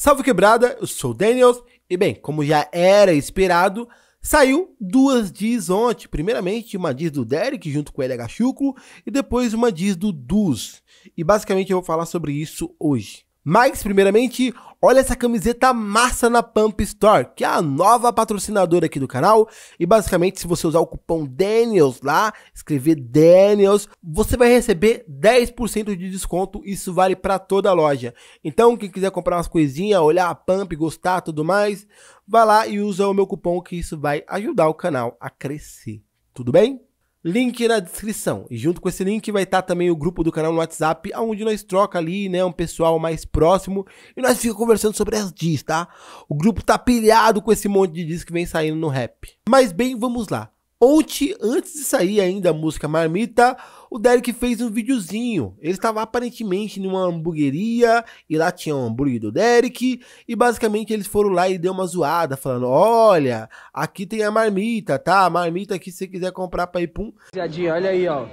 Salve quebrada, eu sou o Daniels e bem, como já era esperado, saiu duas diz ontem. Primeiramente uma diz do Derek junto com o LH Chuclo e depois uma diz do Dus. E basicamente eu vou falar sobre isso hoje. Mas primeiramente, Olha essa camiseta massa na Pump Store, que é a nova patrocinadora aqui do canal. E basicamente, se você usar o cupom Daniels lá, escrever Daniels, você vai receber 10% de desconto. Isso vale para toda a loja. Então, quem quiser comprar umas coisinhas, olhar a Pump, gostar tudo mais, vá lá e usa o meu cupom que isso vai ajudar o canal a crescer. Tudo bem? Link na descrição. E junto com esse link vai estar tá também o grupo do canal no WhatsApp, onde nós troca ali, né, um pessoal mais próximo e nós fica conversando sobre as diz, tá? O grupo tá pilhado com esse monte de diz que vem saindo no rap. Mas bem, vamos lá. Ontem, antes de sair ainda a música Marmita, o Derek fez um videozinho. Ele estava aparentemente numa hamburgueria e lá tinha um hambúrguer do Derek. E basicamente eles foram lá e deu uma zoada, falando: Olha, aqui tem a marmita, tá? A marmita aqui se você quiser comprar pra ir pum. Rapaziadinha, olha aí, ó.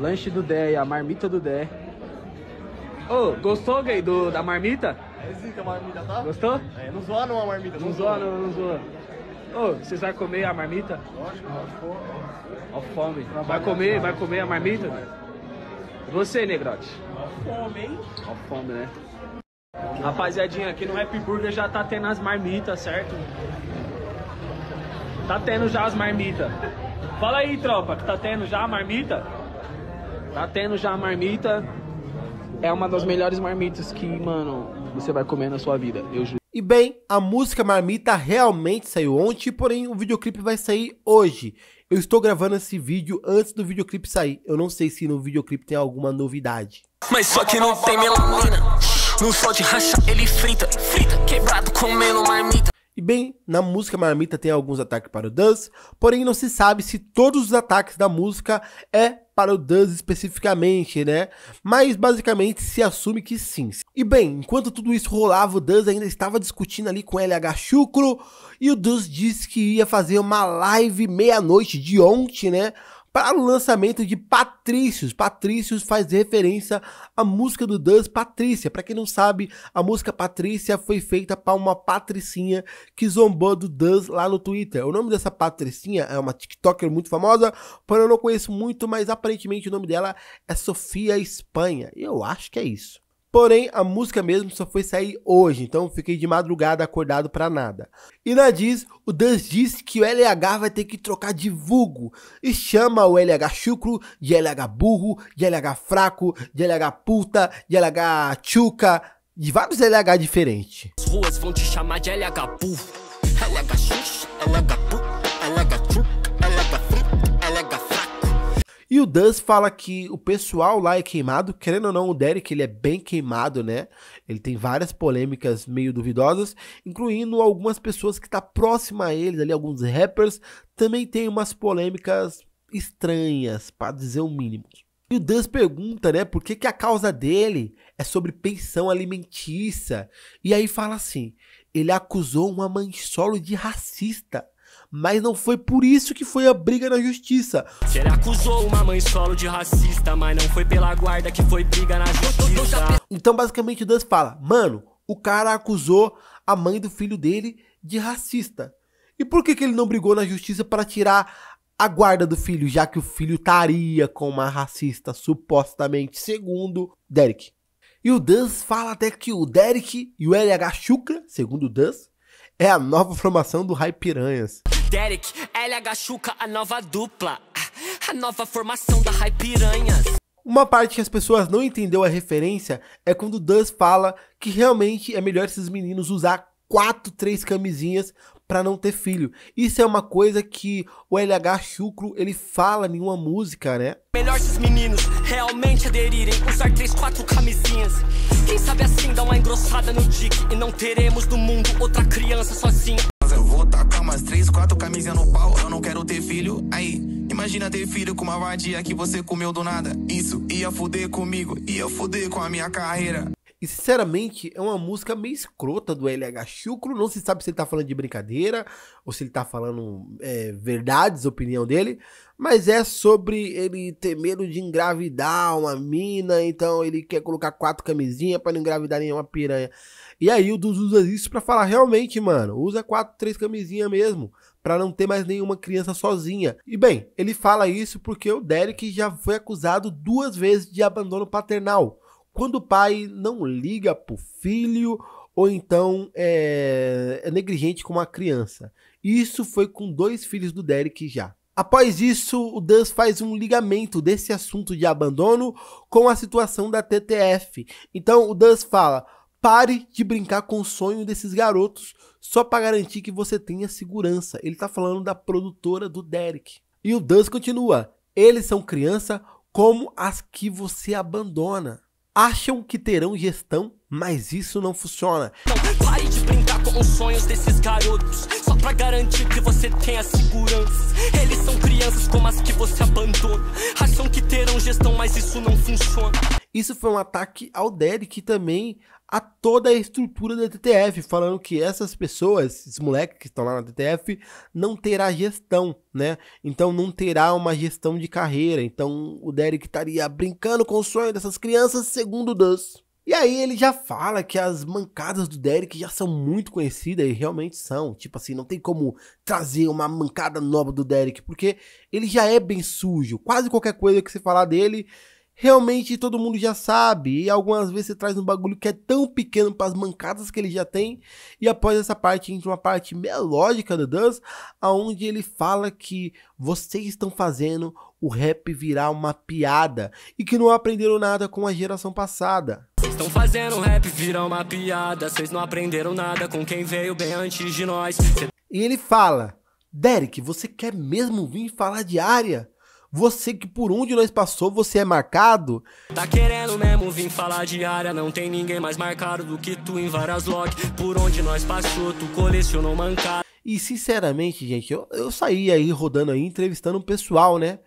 Lanche do Dé, a marmita do Dé. Ô, oh, gostou, gay, do, da marmita? É zica a marmita, tá? Gostou? É, não zoa não a marmita. Não, não zoa, zoa não, não zoa. Ô, vocês vão comer a marmita? Lógico, ó fome. Vai comer, vai comer a marmita? Você, Negrote? Ó fome, hein? Ó fome, né? Rapaziadinha, aqui no Happy Burger já tá tendo as marmitas, certo? Tá tendo já as marmitas. Fala aí, tropa, que tá tendo já a marmita? Tá tendo já a marmita. É uma das melhores marmitas que, mano, você vai comer na sua vida, eu juro. E bem, a música Marmita realmente saiu ontem, porém o videoclipe vai sair hoje. Eu estou gravando esse vídeo antes do videoclipe sair. Eu não sei se no videoclipe tem alguma novidade. Mas só que não tem melanina. No sol de racha ele frita, frita, quebrado comendo marmita. E bem, na música Marmita tem alguns ataques para o Dance, porém não se sabe se todos os ataques da música é para o Dance especificamente, né? Mas basicamente se assume que sim. E bem, enquanto tudo isso rolava, o Dance ainda estava discutindo ali com LH Chucro, e o Dance disse que ia fazer uma live meia-noite de ontem, né? para o lançamento de Patrícios. Patrícios faz referência à música do Dance Patrícia. Para quem não sabe, a música Patrícia foi feita para uma patricinha que zombou do Dance lá no Twitter. O nome dessa patricinha é uma TikToker muito famosa, porém eu não conheço muito, mas aparentemente o nome dela é Sofia Espanha. E eu acho que é isso. Porém, a música mesmo só foi sair hoje, então fiquei de madrugada acordado para nada. E na Diz, o Dance diz que o LH vai ter que trocar de vulgo e chama o LH chucro de LH burro, de LH fraco, de LH puta, de LH tchuca, de vários LH diferentes. As ruas vão te chamar de LH burro, LH xixi, LH E o Duz fala que o pessoal lá é queimado, querendo ou não, o Derek ele é bem queimado, né? Ele tem várias polêmicas meio duvidosas, incluindo algumas pessoas que tá próxima a eles ali, alguns rappers, também tem umas polêmicas estranhas, para dizer o mínimo. E o Dance pergunta, né, por que, que a causa dele é sobre pensão alimentícia. E aí fala assim, ele acusou uma mãe solo de racista. Mas não foi por isso que foi a briga na justiça. Ele acusou uma mãe solo de racista, mas não foi pela guarda que foi briga na justiça. Então basicamente o Dust fala, mano, o cara acusou a mãe do filho dele de racista. E por que, que ele não brigou na justiça para tirar a guarda do filho, já que o filho estaria com uma racista, supostamente, segundo Derek? E o Duns fala até que o Derek e o LH Chukra, segundo o Duns, é a nova formação do Hype Piranhas. Derek, LH Chuca, a nova dupla. A nova formação da Hype Piranhas. Uma parte que as pessoas não entendeu a referência é quando o Duz fala que realmente é melhor esses meninos usar quatro, três camisinhas para não ter filho. Isso é uma coisa que o LH Chucro ele fala em uma música, né? Melhor esses meninos realmente aderirem, usar três, quatro engrossada no dick E não teremos no mundo outra criança sozinha Eu vou tacar umas três, quatro camisinhas no pau Eu não quero ter filho, aí Imagina ter filho com uma vadia que você comeu do nada Isso ia fuder comigo, ia fuder com a minha carreira e sinceramente, é uma música meio escrota do LH Chucro. Não se sabe se ele tá falando de brincadeira ou se ele tá falando é, verdades, opinião dele. Mas é sobre ele ter medo de engravidar uma mina, então ele quer colocar quatro camisinhas para não engravidar nenhuma piranha. E aí o Dudu usa isso para falar realmente, mano, usa quatro, três camisinhas mesmo, para não ter mais nenhuma criança sozinha. E bem, ele fala isso porque o Derek já foi acusado duas vezes de abandono paternal. Quando o pai não liga pro filho ou então é, é negligente com uma criança. Isso foi com dois filhos do Derek já. Após isso, o Dance faz um ligamento desse assunto de abandono com a situação da TTF. Então o Dance fala: pare de brincar com o sonho desses garotos só para garantir que você tenha segurança. Ele está falando da produtora do Derek. E o Dance continua: eles são criança como as que você abandona. Acham que terão gestão, mas isso não funciona. Não pare de brincar com os sonhos desses garotos, só pra garantir que você tenha segurança. Eles são crianças como as que você abandona. Acham que terão gestão, mas isso não funciona. Isso foi um ataque ao Derek e também a toda a estrutura da TTF, falando que essas pessoas, esses moleques que estão lá na TTF, não terá gestão, né? Então não terá uma gestão de carreira. Então o Derek estaria brincando com o sonho dessas crianças, segundo Deus. E aí ele já fala que as mancadas do Derek já são muito conhecidas e realmente são. Tipo assim, não tem como trazer uma mancada nova do Derek, porque ele já é bem sujo. Quase qualquer coisa que você falar dele, realmente todo mundo já sabe. E algumas vezes você traz um bagulho que é tão pequeno para as mancadas que ele já tem. E após essa parte, entra uma parte melódica do Dance, aonde ele fala que vocês estão fazendo o rap virar uma piada e que não aprenderam nada com a geração passada. estão fazendo rap virar uma piada, vocês não aprenderam nada com quem veio bem antes de nós. E ele fala: Derek, você quer mesmo vir falar de área? Você que por onde nós passou, você é marcado? Tá querendo mesmo vir falar de área, não tem ninguém mais marcado do que tu em várias lock. Por onde nós passou, tu colecionou mancada. E sinceramente, gente, eu, eu saí aí rodando aí, entrevistando o pessoal, né?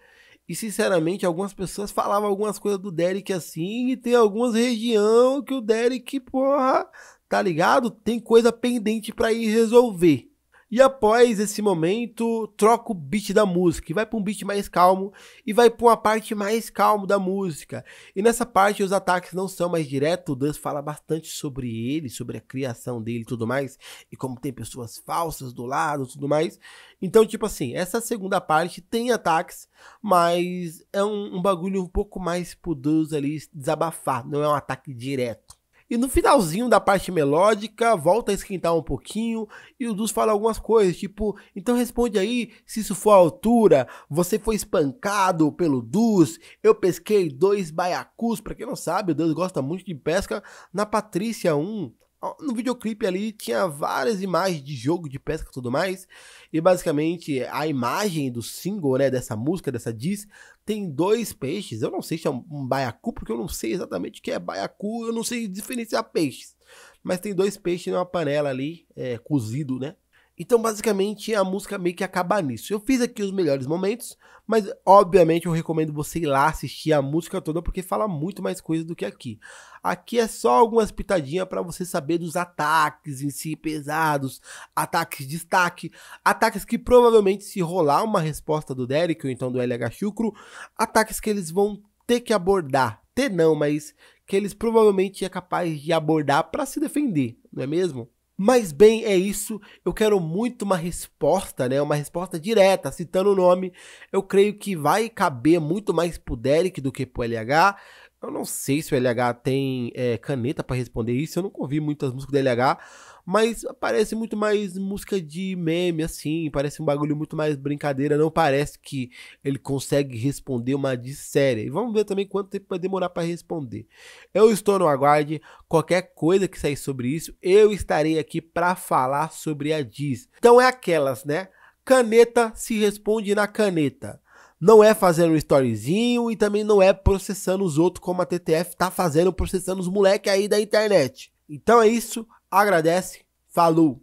E sinceramente, algumas pessoas falavam algumas coisas do Derek assim, e tem algumas regiões que o Derek, porra, tá ligado? Tem coisa pendente para ir resolver. E após esse momento, troca o beat da música, e vai para um beat mais calmo e vai para uma parte mais calmo da música. E nessa parte os ataques não são mais diretos, o Dance fala bastante sobre ele, sobre a criação dele e tudo mais, e como tem pessoas falsas do lado, tudo mais. Então, tipo assim, essa segunda parte tem ataques, mas é um, um bagulho um pouco mais pro Dance ali desabafar, não é um ataque direto. E no finalzinho da parte melódica, volta a esquentar um pouquinho e o Dus fala algumas coisas, tipo, então responde aí se isso for a altura, você foi espancado pelo Dus, eu pesquei dois baiacus, pra quem não sabe, o Dus gosta muito de pesca na Patrícia 1, no videoclipe ali tinha várias imagens de jogo de pesca e tudo mais. E basicamente a imagem do single, né, dessa música, dessa diz, tem dois peixes. Eu não sei se é um baiacu, porque eu não sei exatamente o que é baiacu, eu não sei diferenciar peixes. Mas tem dois peixes numa panela ali, é, cozido, né? Então, basicamente, a música meio que acaba nisso. Eu fiz aqui os melhores momentos, mas obviamente eu recomendo você ir lá assistir a música toda porque fala muito mais coisa do que aqui. Aqui é só algumas pitadinhas para você saber dos ataques em si pesados, ataques de destaque, ataques que provavelmente se rolar uma resposta do Derek ou então do LH Chucro, ataques que eles vão ter que abordar, ter não, mas que eles provavelmente é capaz de abordar para se defender, não é mesmo? Mas bem, é isso. Eu quero muito uma resposta, né? Uma resposta direta, citando o nome. Eu creio que vai caber muito mais pro Derek do que pro LH. Eu não sei se o LH tem é, caneta para responder isso, eu nunca ouvi muitas músicas do LH, mas parece muito mais música de meme, assim, parece um bagulho muito mais brincadeira, não parece que ele consegue responder uma de séria. E vamos ver também quanto tempo vai demorar para responder. Eu estou no aguarde, qualquer coisa que sair sobre isso, eu estarei aqui para falar sobre a Diz. Então é aquelas, né? Caneta se responde na caneta não é fazendo um storyzinho e também não é processando os outros como a TTF tá fazendo, processando os moleques aí da internet. Então é isso, agradece, falou!